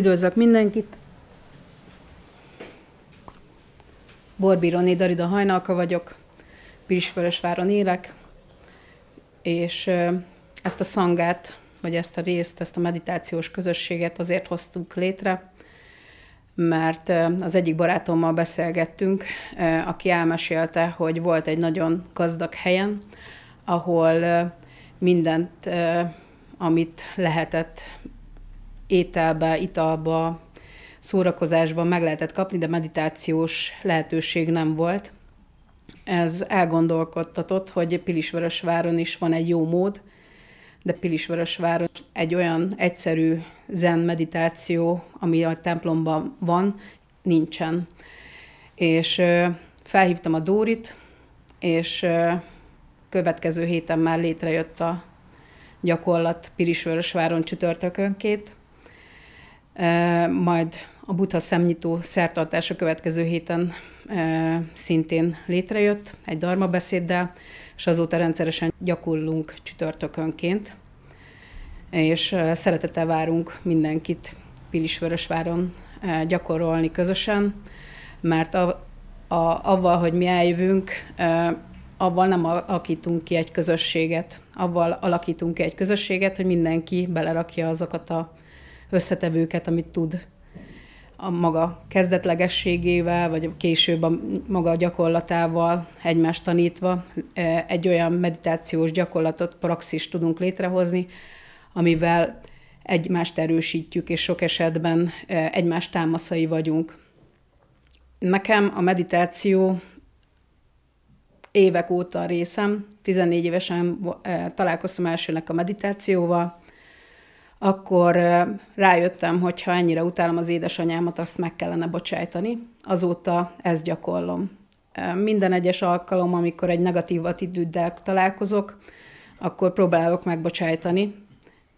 Üdvözlök mindenkit! Borbíróné Darida Hajnalka vagyok, Pirisvörösváron élek, és ezt a szangát, vagy ezt a részt, ezt a meditációs közösséget azért hoztuk létre, mert az egyik barátommal beszélgettünk, aki elmesélte, hogy volt egy nagyon gazdag helyen, ahol mindent, amit lehetett, ételbe, italba, szórakozásban meg lehetett kapni, de meditációs lehetőség nem volt. Ez elgondolkodtatott, hogy Pilisvörösváron is van egy jó mód, de Pilisvörösváron egy olyan egyszerű zen meditáció, ami a templomban van, nincsen. És felhívtam a Dórit, és következő héten már létrejött a gyakorlat Pirisvörösváron csütörtökönként, majd a buddha szemnyitó szertartása következő héten szintén létrejött egy darma beszéddel, és azóta rendszeresen gyakorlunk csütörtökönként, és szeretettel várunk mindenkit Pilisvörösváron gyakorolni közösen, mert a, a, avval, hogy mi eljövünk, avval nem alakítunk ki egy közösséget, avval alakítunk ki egy közösséget, hogy mindenki belerakja azokat a összetevőket, amit tud a maga kezdetlegességével, vagy később a maga gyakorlatával egymást tanítva e, egy olyan meditációs gyakorlatot, praxis tudunk létrehozni, amivel egymást erősítjük, és sok esetben e, egymás támaszai vagyunk. Nekem a meditáció évek óta a részem, 14 évesen e, találkoztam elsőnek a meditációval, akkor rájöttem, hogy ha ennyire utálom az édesanyámat, azt meg kellene bocsájtani. Azóta ezt gyakorlom. Minden egyes alkalom, amikor egy negatív attitűddel találkozok, akkor próbálok megbocsájtani.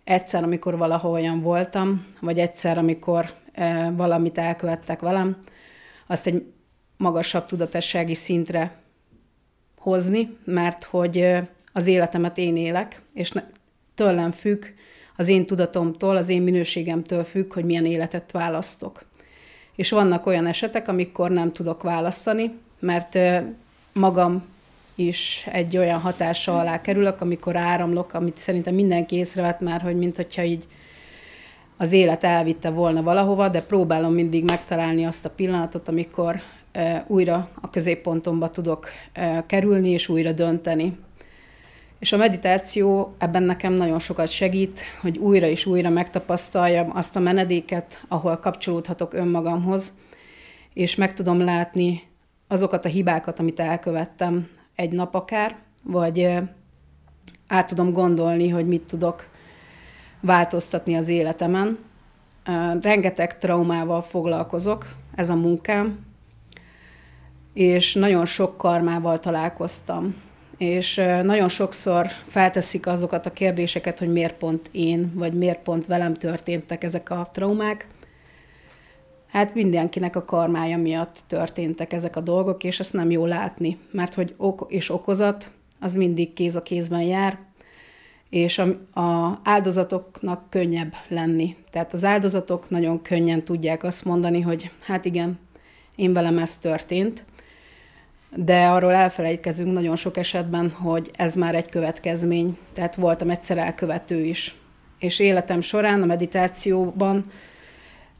Egyszer, amikor valahol olyan voltam, vagy egyszer, amikor valamit elkövettek velem, azt egy magasabb tudatossági szintre hozni, mert hogy az életemet én élek, és tőlem függ, az én tudatomtól, az én minőségemtől függ, hogy milyen életet választok. És vannak olyan esetek, amikor nem tudok választani, mert magam is egy olyan hatása alá kerülök, amikor áramlok, amit szerintem mindenki észrevett már, hogy mint hogyha így az élet elvitte volna valahova, de próbálom mindig megtalálni azt a pillanatot, amikor újra a középpontomba tudok kerülni és újra dönteni. És a meditáció ebben nekem nagyon sokat segít, hogy újra és újra megtapasztaljam azt a menedéket, ahol kapcsolódhatok önmagamhoz, és meg tudom látni azokat a hibákat, amit elkövettem egy nap akár, vagy át tudom gondolni, hogy mit tudok változtatni az életemen. Rengeteg traumával foglalkozok, ez a munkám, és nagyon sok karmával találkoztam és nagyon sokszor felteszik azokat a kérdéseket, hogy miért pont én, vagy miért pont velem történtek ezek a traumák. Hát mindenkinek a karmája miatt történtek ezek a dolgok, és ezt nem jó látni, mert hogy ok és okozat, az mindig kéz a kézben jár, és a, a áldozatoknak könnyebb lenni. Tehát az áldozatok nagyon könnyen tudják azt mondani, hogy hát igen, én velem ez történt, de arról elfelejtkezünk nagyon sok esetben, hogy ez már egy következmény, tehát voltam egyszer elkövető is. És életem során a meditációban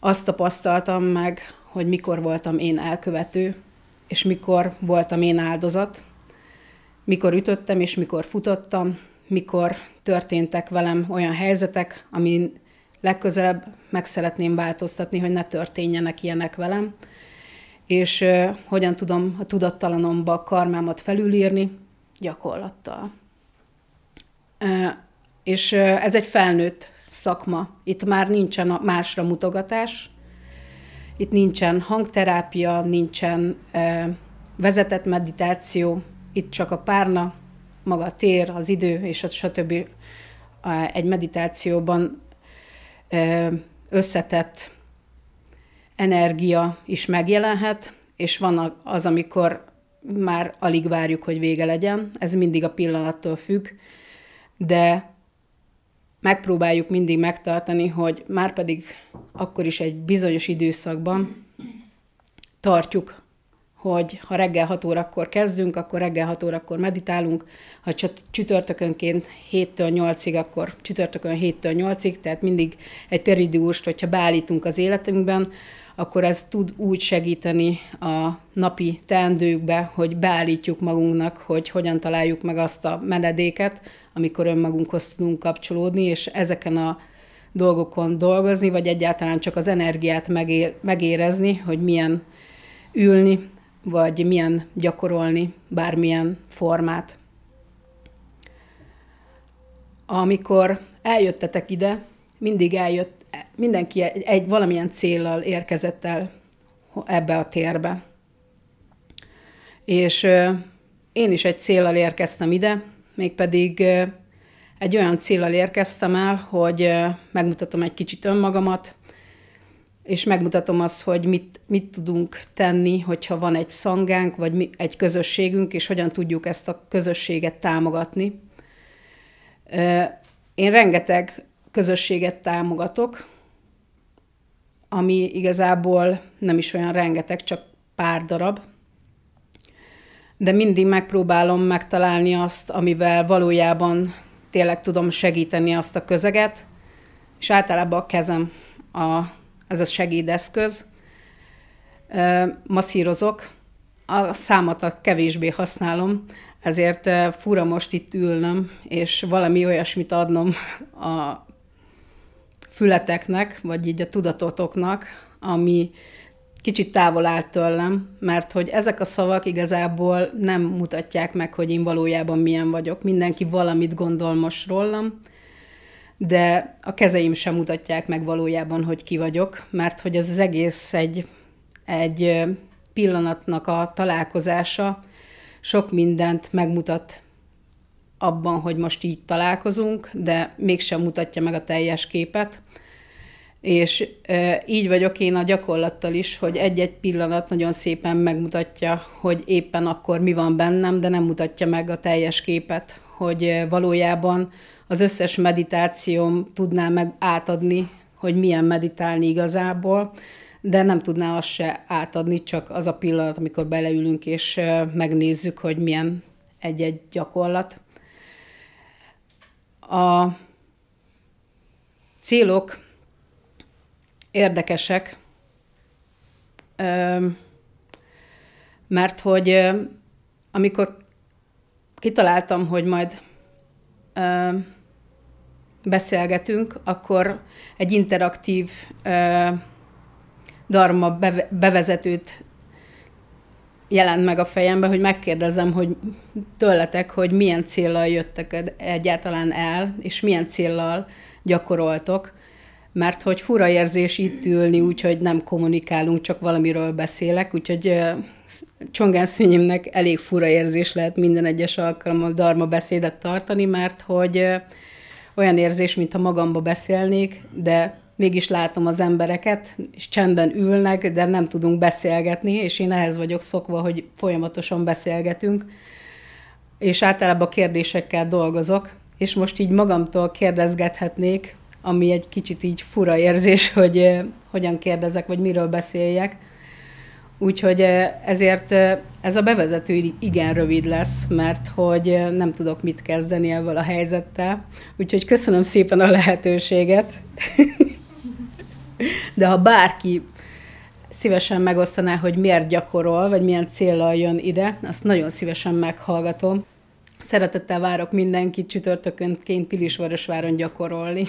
azt tapasztaltam meg, hogy mikor voltam én elkövető, és mikor voltam én áldozat, mikor ütöttem és mikor futottam, mikor történtek velem olyan helyzetek, amin legközelebb meg szeretném változtatni, hogy ne történjenek ilyenek velem, és hogyan tudom a tudattalanomba a karmámat felülírni gyakorlattal. És ez egy felnőtt szakma. Itt már nincsen másra mutogatás, itt nincsen hangterápia, nincsen vezetett meditáció, itt csak a párna, maga a tér, az idő, és a stb. egy meditációban összetett energia is megjelenhet, és van az, amikor már alig várjuk, hogy vége legyen. Ez mindig a pillanattól függ, de megpróbáljuk mindig megtartani, hogy már pedig akkor is egy bizonyos időszakban tartjuk hogy ha reggel 6 órakor kezdünk, akkor reggel 6 órakor meditálunk, ha csak csütörtökönként 7-től 8-ig, akkor csütörtökön 7-től 8-ig, tehát mindig egy periódust, hogyha beállítunk az életünkben, akkor ez tud úgy segíteni a napi teendőkbe, hogy beállítjuk magunknak, hogy hogyan találjuk meg azt a menedéket, amikor önmagunkhoz tudunk kapcsolódni, és ezeken a dolgokon dolgozni, vagy egyáltalán csak az energiát megér, megérezni, hogy milyen ülni, vagy milyen gyakorolni bármilyen formát. Amikor eljöttetek ide, mindig eljött mindenki egy, egy valamilyen célral érkezett el ebbe a térbe. És én is egy célral érkeztem ide, mégpedig egy olyan célral érkeztem el, hogy megmutatom egy kicsit önmagamat, és megmutatom azt, hogy mit, mit tudunk tenni, hogyha van egy szangánk, vagy mi, egy közösségünk, és hogyan tudjuk ezt a közösséget támogatni. Én rengeteg közösséget támogatok, ami igazából nem is olyan rengeteg, csak pár darab, de mindig megpróbálom megtalálni azt, amivel valójában tényleg tudom segíteni azt a közeget, és általában a kezem a, ez a segédeszköz. Masszírozok, a számatat kevésbé használom, ezért fura most itt ülnöm, és valami olyasmit adnom a fületeknek, vagy így a tudatotoknak, ami kicsit távol áll tőlem, mert hogy ezek a szavak igazából nem mutatják meg, hogy én valójában milyen vagyok. Mindenki valamit gondol most rólam, de a kezeim sem mutatják meg valójában, hogy ki vagyok, mert hogy ez az egész egy, egy pillanatnak a találkozása sok mindent megmutat abban, hogy most így találkozunk, de mégsem mutatja meg a teljes képet. És e, így vagyok én a gyakorlattal is, hogy egy-egy pillanat nagyon szépen megmutatja, hogy éppen akkor mi van bennem, de nem mutatja meg a teljes képet, hogy valójában az összes meditációm tudná meg átadni, hogy milyen meditálni igazából, de nem tudná azt se átadni, csak az a pillanat, amikor beleülünk és megnézzük, hogy milyen egy-egy gyakorlat a célok érdekesek, mert hogy amikor kitaláltam, hogy majd beszélgetünk, akkor egy interaktív darma bevezetőt jelent meg a fejembe, hogy megkérdezem, hogy tőletek, hogy milyen céllal jöttek egyáltalán el, és milyen céllal gyakoroltok, mert hogy fura érzés itt ülni, úgyhogy nem kommunikálunk, csak valamiről beszélek, úgyhogy Csongán szűnyimnek elég fura érzés lehet minden egyes alkalommal darma beszédet tartani, mert hogy olyan érzés, mintha magamba beszélnék, de mégis látom az embereket, és csendben ülnek, de nem tudunk beszélgetni, és én ehhez vagyok szokva, hogy folyamatosan beszélgetünk, és általában kérdésekkel dolgozok, és most így magamtól kérdezgethetnék, ami egy kicsit így fura érzés, hogy hogyan kérdezek, vagy miről beszéljek. Úgyhogy ezért ez a bevezető igen rövid lesz, mert hogy nem tudok mit kezdeni ebből a helyzettel. Úgyhogy köszönöm szépen a lehetőséget. de ha bárki szívesen megosztaná, hogy miért gyakorol, vagy milyen célral jön ide, azt nagyon szívesen meghallgatom. Szeretettel várok mindenkit csütörtökönként Pilisvarosváron gyakorolni.